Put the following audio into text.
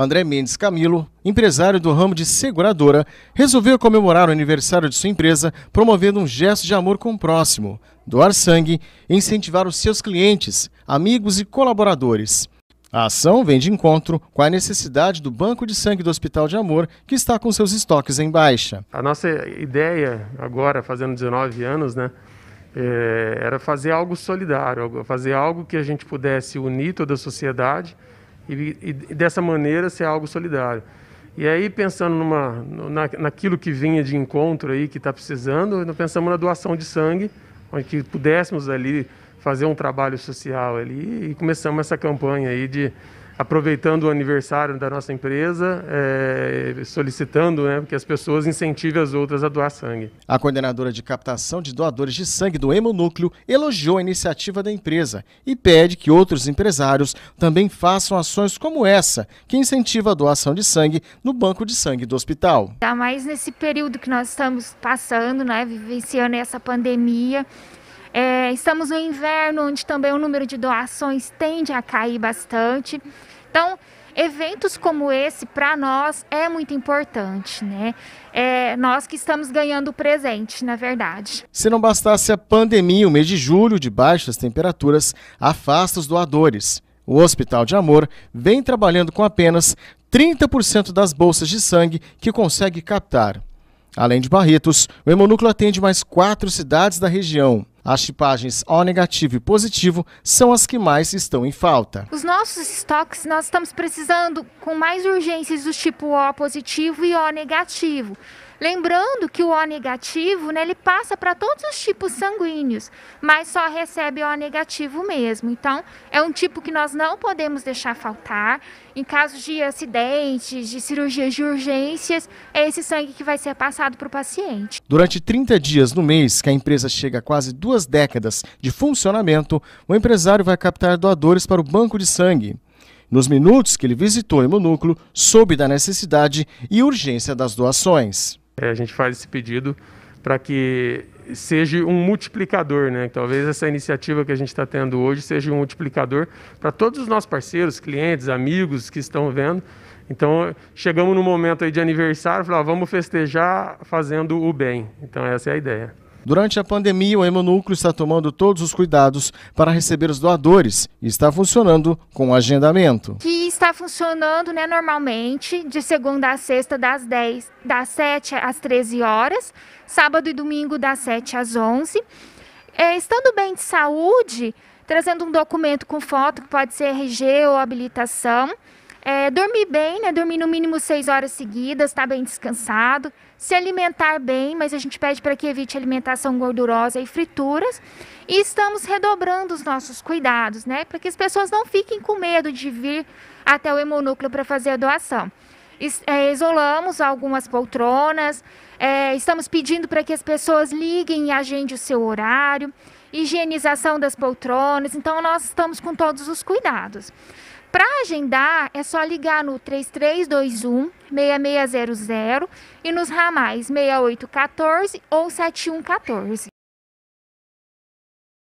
André Mendes Camilo, empresário do ramo de seguradora, resolveu comemorar o aniversário de sua empresa promovendo um gesto de amor com o próximo, doar sangue e incentivar os seus clientes, amigos e colaboradores. A ação vem de encontro com a necessidade do Banco de Sangue do Hospital de Amor, que está com seus estoques em baixa. A nossa ideia, agora fazendo 19 anos, né, é, era fazer algo solidário, fazer algo que a gente pudesse unir toda a sociedade e, e, dessa maneira ser algo solidário. E aí, pensando numa, na, naquilo que vinha de encontro aí, que está precisando, nós pensamos na doação de sangue, onde que pudéssemos ali fazer um trabalho social ali e começamos essa campanha aí de aproveitando o aniversário da nossa empresa, é, solicitando né, que as pessoas incentivem as outras a doar sangue. A coordenadora de captação de doadores de sangue do Hemonúcleo elogiou a iniciativa da empresa e pede que outros empresários também façam ações como essa, que incentiva a doação de sangue no banco de sangue do hospital. Está mais nesse período que nós estamos passando, né, vivenciando essa pandemia, é, estamos no inverno, onde também o número de doações tende a cair bastante. Então, eventos como esse para nós é muito importante, né? É nós que estamos ganhando o presente, na verdade. Se não bastasse a pandemia, o mês de julho de baixas temperaturas afasta os doadores. O Hospital de Amor vem trabalhando com apenas 30% das bolsas de sangue que consegue captar. Além de Barretos, o Hemonúcleo atende mais quatro cidades da região. As tipagens O negativo e positivo são as que mais estão em falta. Os nossos estoques nós estamos precisando com mais urgências dos tipo O positivo e O negativo. Lembrando que o O negativo, né, ele passa para todos os tipos sanguíneos, mas só recebe O negativo mesmo. Então, é um tipo que nós não podemos deixar faltar. Em casos de acidentes, de cirurgias de urgências, é esse sangue que vai ser passado para o paciente. Durante 30 dias no mês, que a empresa chega a quase duas décadas de funcionamento, o empresário vai captar doadores para o banco de sangue. Nos minutos que ele visitou o hemonúcleo, soube da necessidade e urgência das doações. É, a gente faz esse pedido para que seja um multiplicador, né? Talvez essa iniciativa que a gente está tendo hoje seja um multiplicador para todos os nossos parceiros, clientes, amigos que estão vendo. Então, chegamos no momento aí de aniversário, falamos, ah, vamos festejar fazendo o bem. Então, essa é a ideia. Durante a pandemia, o Hemonúcleo está tomando todos os cuidados para receber os doadores e está funcionando com o agendamento. Que está funcionando né, normalmente, de segunda a sexta, das 10, das 7 às 13 horas, sábado e domingo, das 7 às 11. É, estando bem de saúde, trazendo um documento com foto, que pode ser RG ou habilitação é, dormir bem, né? Dormir no mínimo seis horas seguidas, estar tá bem descansado. Se alimentar bem, mas a gente pede para que evite alimentação gordurosa e frituras. E estamos redobrando os nossos cuidados, né? Para que as pessoas não fiquem com medo de vir até o hemonúcleo para fazer a doação. É, isolamos algumas poltronas, é, estamos pedindo para que as pessoas liguem e agendem o seu horário higienização das poltronas. Então, nós estamos com todos os cuidados. Para agendar, é só ligar no 3321 6600 e nos ramais 6814 ou 7114.